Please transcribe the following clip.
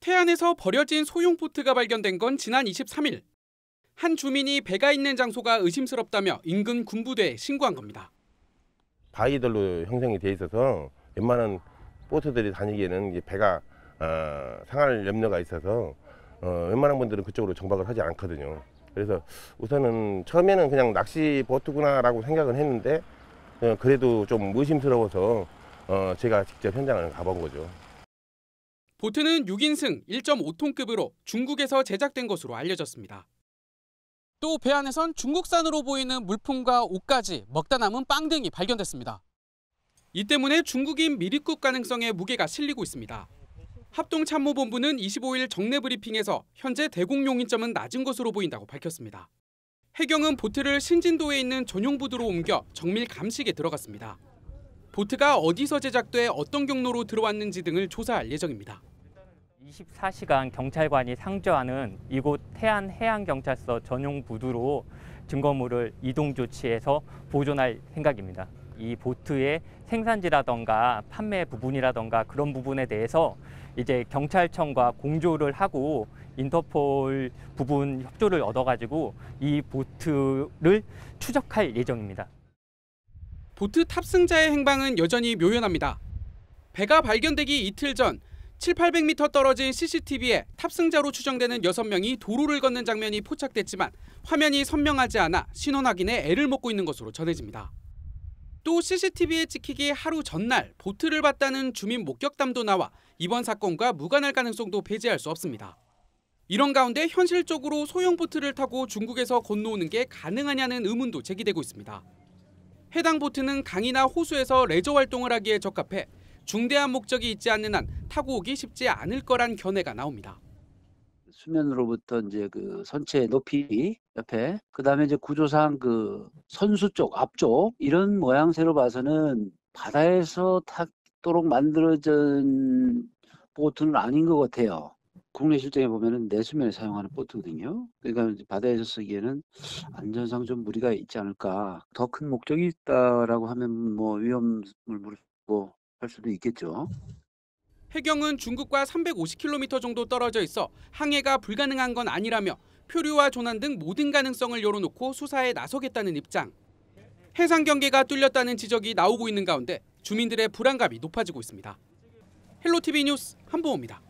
태안에서 버려진 소형 보트가 발견된 건 지난 23일. 한 주민이 배가 있는 장소가 의심스럽다며 인근 군부대에 신고한 겁니다. 바위들로 형성이 돼 있어서 웬만한 보트들이 다니기에는 배가 어, 상할 염려가 있어서 어, 웬만한 분들은 그쪽으로 정박을 하지 않거든요. 그래서 우선은 처음에는 그냥 낚시 보트구나라고 생각은 했는데 그래도 좀 의심스러워서 어, 제가 직접 현장을 가본 거죠. 보트는 6인승 1.5톤급으로 중국에서 제작된 것으로 알려졌습니다. 또 배 안에선 중국산으로 보이는 물품과 옷까지 먹다 남은 빵 등이 발견됐습니다. 이 때문에 중국인 미리국 가능성에 무게가 실리고 있습니다. 합동참모본부는 25일 정례 브리핑에서 현재 대공 용인점은 낮은 것으로 보인다고 밝혔습니다. 해경은 보트를 신진도에 있는 전용 부두로 옮겨 정밀 감식에 들어갔습니다. 보트가 어디서 제작돼 어떤 경로로 들어왔는지 등을 조사할 예정입니다. 24시간 경찰관이 상주하는 이곳 태안해양경찰서 전용 부두로 증거물을 이동 조치해서 보존할 생각입니다. 이 보트의 생산지라던가 판매 부분이라던가 그런 부분에 대해서 이제 경찰청과 공조를 하고 인터폴 부분 협조를 얻어가지고 이 보트를 추적할 예정입니다. 보트 탑승자의 행방은 여전히 묘연합니다. 배가 발견되기 이틀 전 7, 800m 떨어진 CCTV에 탑승자로 추정되는 6명이 도로를 걷는 장면이 포착됐지만 화면이 선명하지 않아 신원 확인에 애를 먹고 있는 것으로 전해집니다. 또 CCTV에 찍히기 하루 전날 보트를 봤다는 주민 목격담도 나와 이번 사건과 무관할 가능성도 배제할 수 없습니다. 이런 가운데 현실적으로 소형 보트를 타고 중국에서 건너오는 게 가능하냐는 의문도 제기되고 있습니다. 해당 보트는 강이나 호수에서 레저 활동을 하기에 적합해 중대한 목적이 있지 않는 한 타고 오기 쉽지 않을 거란 견해가 나옵니다. 수면으로부터 이제 그 선체 높이 옆에 그다음에 이제 구조상 그 선수 쪽 앞쪽 이런 모양새로 봐서는 바다에서 타도록 만들어진 보트는 아닌 것 같아요. 국내 실정에 보면은 내수면에 사용하는 보트거든요. 그러니까 바다에서 쓰기에는 안전상 좀 무리가 있지 않을까. 더 큰 목적이 있다라고 하면 뭐 위험을 무고 할 수도 있겠죠. 해경은 중국과 350km 정도 떨어져 있어 항해가 불가능한 건 아니라며 표류와 조난 등 모든 가능성을 열어놓고 수사에 나서겠다는 입장. 해상 경계가 뚫렸다는 지적이 나오고 있는 가운데 주민들의 불안감이 높아지고 있습니다. 헬로티비 뉴스 한보호입니다.